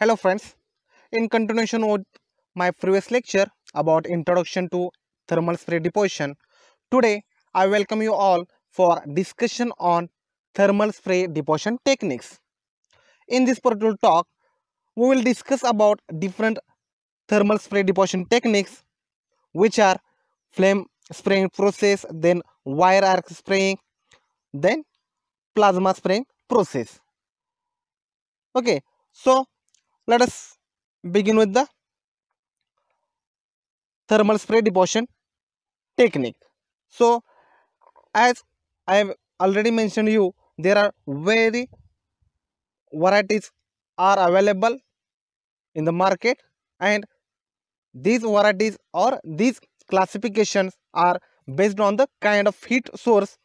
Hello friends, in continuation with my previous lecture about introduction to thermal spray deposition, today I welcome you all for discussion on thermal spray deposition techniques. In this particular talk, we will discuss about different thermal spray deposition techniques which are flame spraying process, then wire arc spraying, then plasma spraying process. Okay, so let us begin with the thermal spray deposition technique so as i have already mentioned you there are very varieties are available in the market and these varieties or these classifications are based on the kind of heat source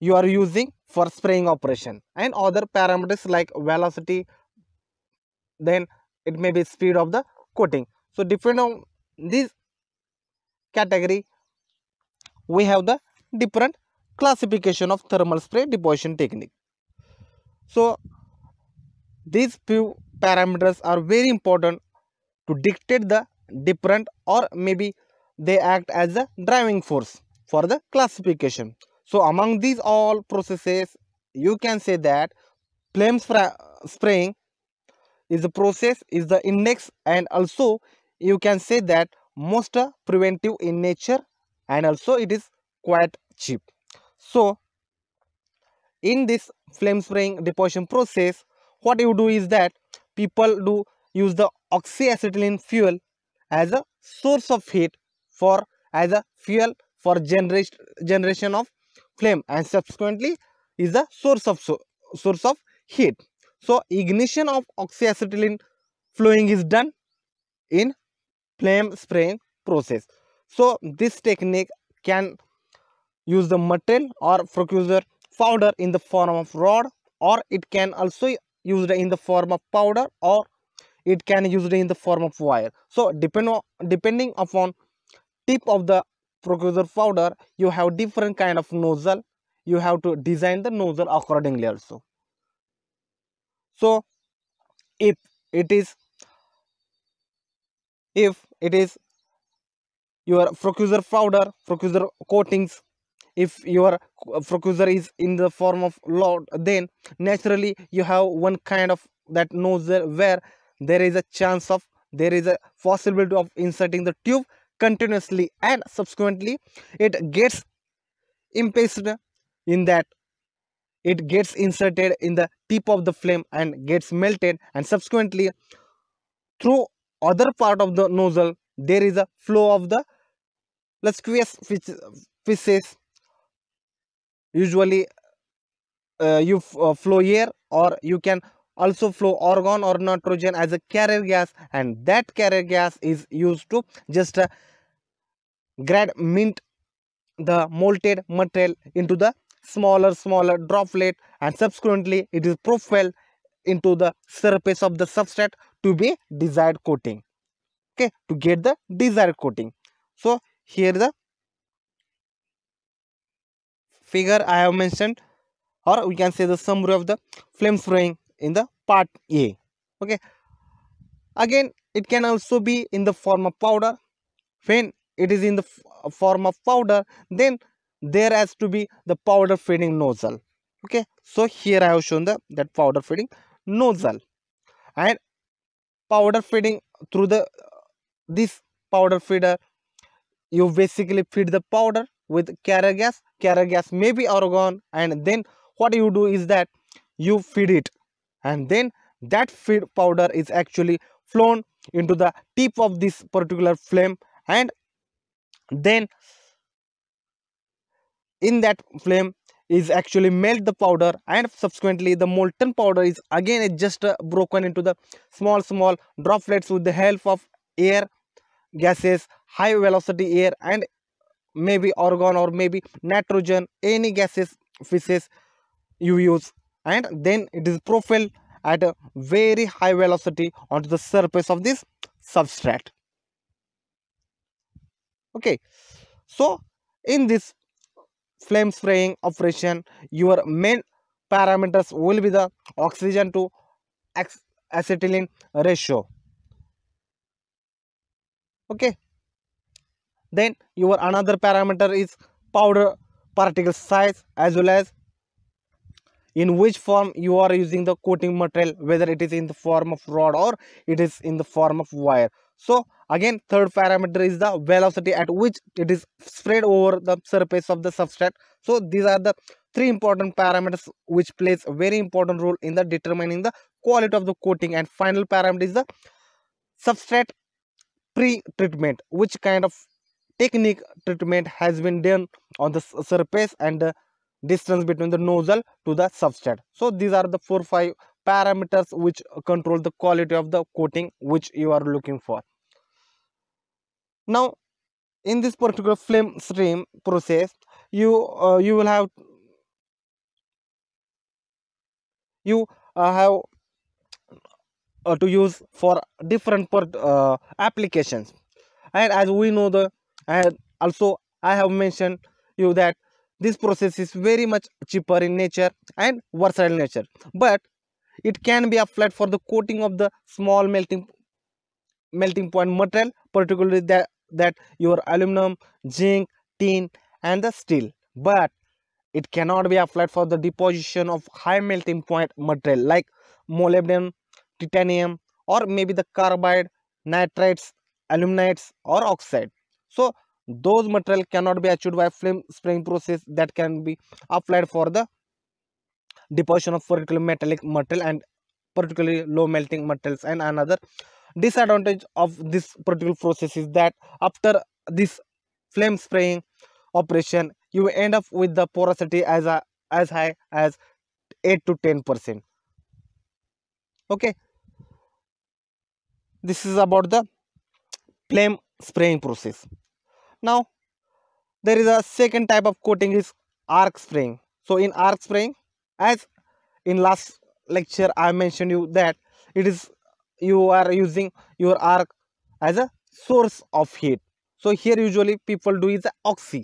you are using for spraying operation and other parameters like velocity then it may be speed of the coating so depend on this category we have the different classification of thermal spray deposition technique so these few parameters are very important to dictate the different or maybe they act as the driving force for the classification so among these all processes you can say that flame spraying is the process is the index and also you can say that most preventive in nature and also it is quite cheap so in this flame spraying deposition process what you do is that people do use the oxyacetylene fuel as a source of heat for as a fuel for generation generation of flame and subsequently is the source of so, source of heat so ignition of oxyacetylene flowing is done in flame spraying process. So this technique can use the material or precursor powder in the form of rod or it can also used in the form of powder or it can used in the form of wire. So depend depending upon tip of the precursor powder you have different kind of nozzle you have to design the nozzle accordingly also so if it is if it is your frocuser powder frocuser coatings if your frocuser is in the form of load then naturally you have one kind of that nozzle where there is a chance of there is a possibility of inserting the tube continuously and subsequently it gets impacted in that it gets inserted in the tip of the flame and gets melted and subsequently through other part of the nozzle there is a flow of the luscious fishes usually uh, you uh, flow air or you can also flow argon or nitrogen as a carrier gas and that carrier gas is used to just uh, grad mint the molted material into the smaller smaller droplet and subsequently it is profiled into the surface of the substrate to be desired coating okay to get the desired coating so here the figure i have mentioned or we can say the summary of the flame throwing in the part a okay again it can also be in the form of powder when it is in the form of powder then there has to be the powder feeding nozzle okay so here i have shown the that powder feeding nozzle and powder feeding through the this powder feeder you basically feed the powder with carrier gas carrier gas may be argon and then what you do is that you feed it and then that feed powder is actually flown into the tip of this particular flame and then in that flame is actually melt the powder and subsequently the molten powder is again just uh, broken into the small small droplets with the help of air gases high velocity air and maybe argon or maybe nitrogen any gases fishes you use and then it is propelled at a very high velocity onto the surface of this substrate okay so in this flame spraying operation your main parameters will be the oxygen to acetylene ratio okay then your another parameter is powder particle size as well as in which form you are using the coating material whether it is in the form of rod or it is in the form of wire so again third parameter is the velocity at which it is spread over the surface of the substrate so these are the three important parameters which plays very important role in the determining the quality of the coating and final parameter is the substrate pre-treatment which kind of technique treatment has been done on the surface and the uh, distance between the nozzle to the substrate so these are the four five parameters which control the quality of the coating which you are looking for now in this particular flame stream process you uh, you will have you uh, have uh, to use for different uh, applications and as we know the and also i have mentioned you that this process is very much cheaper in nature and versatile nature but it can be applied for the coating of the small melting melting point material, particularly that, that your aluminum, zinc, tin and the steel. But it cannot be applied for the deposition of high melting point material like molybdenum, titanium or maybe the carbide, nitrites, aluminides or oxide. So those material cannot be achieved by flame spraying process that can be applied for the deposition of particular metallic material and particularly low melting metals and another disadvantage of this particular process is that after this flame spraying operation you end up with the porosity as a, as high as 8 to 10 percent okay this is about the flame spraying process now there is a second type of coating is arc spraying so in arc spraying as in last lecture i mentioned you that it is you are using your arc as a source of heat so here usually people do is oxy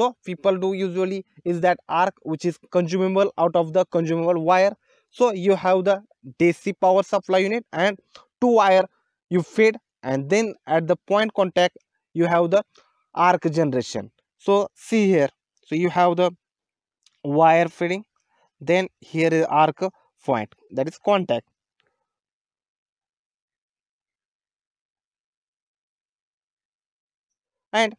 so people do usually is that arc which is consumable out of the consumable wire so you have the dc power supply unit and two wire you feed and then at the point contact you have the arc generation so see here so you have the wire feeding then here is arc point that is contact and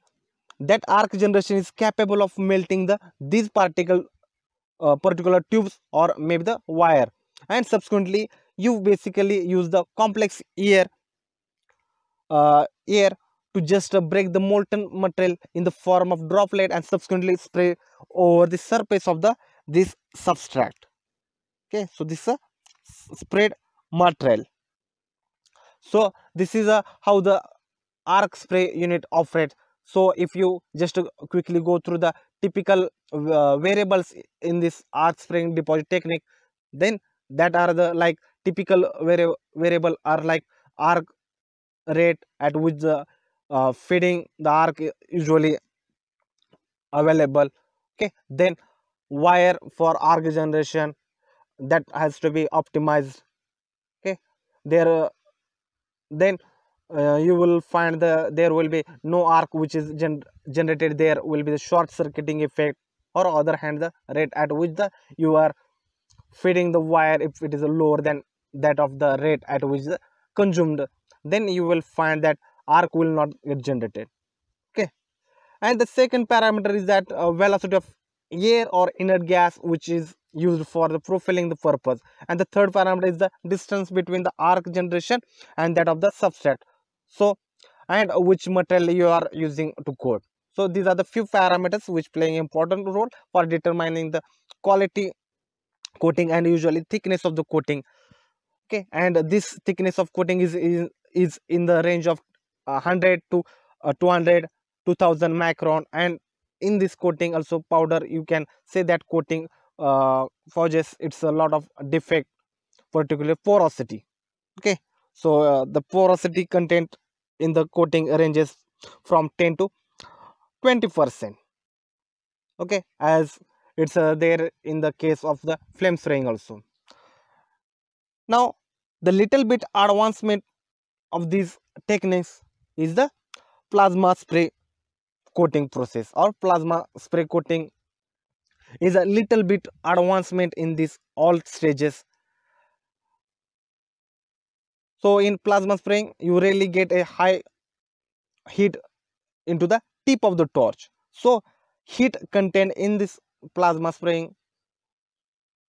that arc generation is capable of melting the these particle uh, particular tubes or maybe the wire and subsequently you basically use the complex air uh, air to just uh, break the molten material in the form of droplet and subsequently spray over the surface of the this substrate okay so this is a spread material so this is a how the arc spray unit operates so if you just quickly go through the typical uh, variables in this arc spray deposit technique then that are the like typical vari variable are like arc rate at which the uh, feeding the arc usually available okay then wire for arc generation that has to be optimized okay there uh, then uh, you will find the there will be no arc which is gen generated there will be the short circuiting effect or other hand the rate at which the you are feeding the wire if it is lower than that of the rate at which the consumed then you will find that arc will not get generated okay and the second parameter is that uh, velocity of air or inert gas which is used for the profiling the purpose and the third parameter is the distance between the arc generation and that of the substrate so and which material you are using to coat so these are the few parameters which play important role for determining the quality coating and usually thickness of the coating okay and this thickness of coating is is, is in the range of 100 to uh, 200 2000 micron and in this coating also powder you can say that coating uh, forges it's a lot of defect particularly porosity okay so uh, the porosity content in the coating ranges from 10 to 20 percent okay as it's uh, there in the case of the flame spraying also now the little bit advancement of these techniques is the plasma spray coating process or plasma spray coating is a little bit advancement in this all stages so in plasma spraying you really get a high heat into the tip of the torch so heat contained in this plasma spraying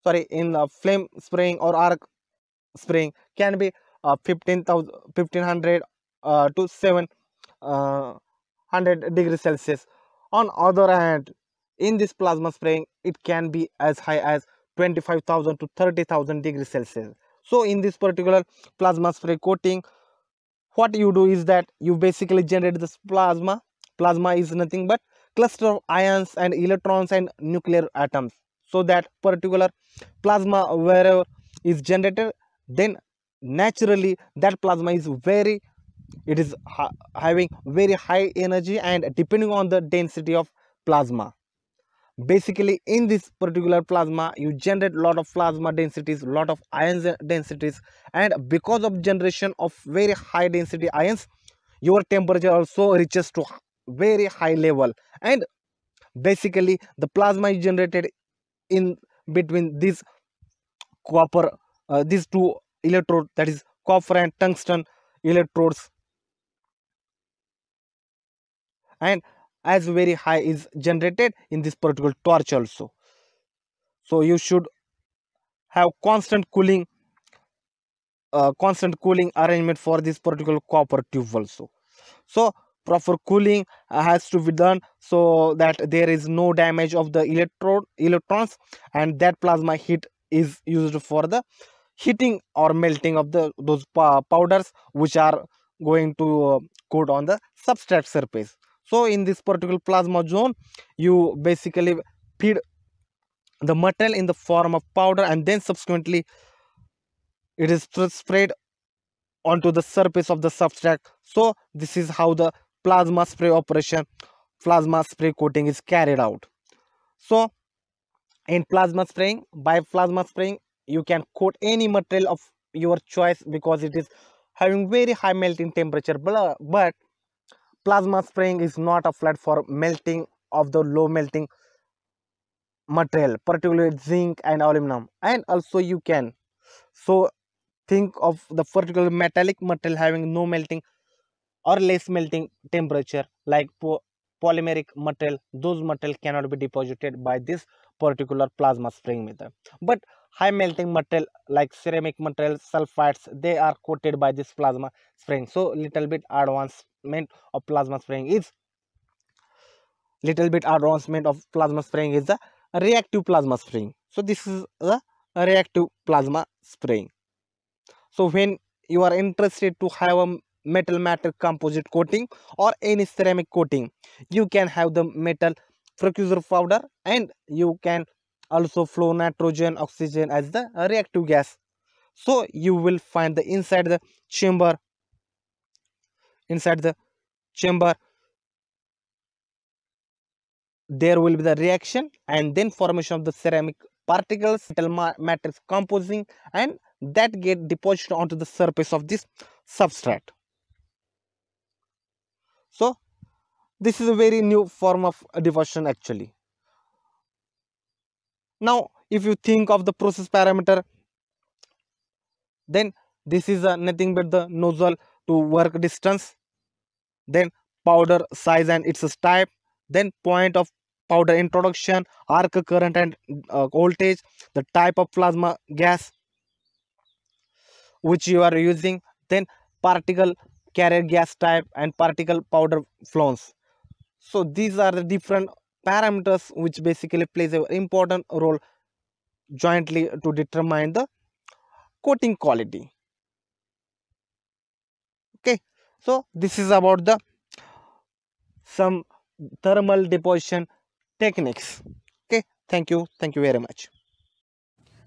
sorry in the flame spraying or arc spraying can be uh, 15,000 1500 uh, to 7 uh, 100 degrees Celsius. On other hand, in this plasma spraying, it can be as high as 25,000 to 30,000 degrees Celsius. So in this particular plasma spray coating, what you do is that you basically generate this plasma. Plasma is nothing but cluster of ions and electrons and nuclear atoms. So that particular plasma wherever is generated, then naturally that plasma is very it is ha having very high energy and depending on the density of plasma basically in this particular plasma you generate lot of plasma densities lot of ions densities and because of generation of very high density ions your temperature also reaches to very high level and basically the plasma is generated in between these copper uh, these two electrodes that is copper and tungsten electrodes and as very high is generated in this particular torch also so you should have constant cooling uh, constant cooling arrangement for this particular copper tube also so proper cooling has to be done so that there is no damage of the electron electrons and that plasma heat is used for the heating or melting of the those powders which are going to uh, coat on the substrate surface so in this particular plasma zone you basically feed the material in the form of powder and then subsequently it is sprayed onto the surface of the substrate so this is how the plasma spray operation plasma spray coating is carried out so in plasma spraying by plasma spraying you can coat any material of your choice because it is having very high melting temperature but plasma spraying is not applied for melting of the low melting material particularly zinc and aluminum and also you can so think of the particular metallic material having no melting or less melting temperature like po polymeric material those material cannot be deposited by this particular plasma spraying method but high melting material like ceramic material sulfides they are coated by this plasma spraying so little bit advanced advancement of plasma spraying is little bit advancement of plasma spraying is the reactive plasma spraying so this is the reactive plasma spraying so when you are interested to have a metal matter composite coating or any ceramic coating you can have the metal precursor powder and you can also flow nitrogen oxygen as the reactive gas so you will find the inside the chamber inside the chamber there will be the reaction and then formation of the ceramic particles metal matrix composing and that get deposited onto the surface of this substrate so this is a very new form of deposition actually now if you think of the process parameter then this is uh, nothing but the nozzle to work distance then powder size and its type then point of powder introduction arc current and uh, voltage the type of plasma gas which you are using then particle carrier gas type and particle powder flows so these are the different parameters which basically plays an important role jointly to determine the coating quality okay so this is about the some thermal deposition techniques okay thank you thank you very much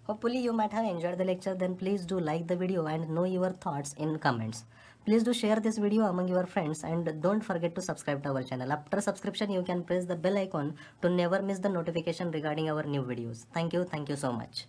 hopefully you might have enjoyed the lecture then please do like the video and know your thoughts in comments please do share this video among your friends and don't forget to subscribe to our channel after subscription you can press the bell icon to never miss the notification regarding our new videos thank you thank you so much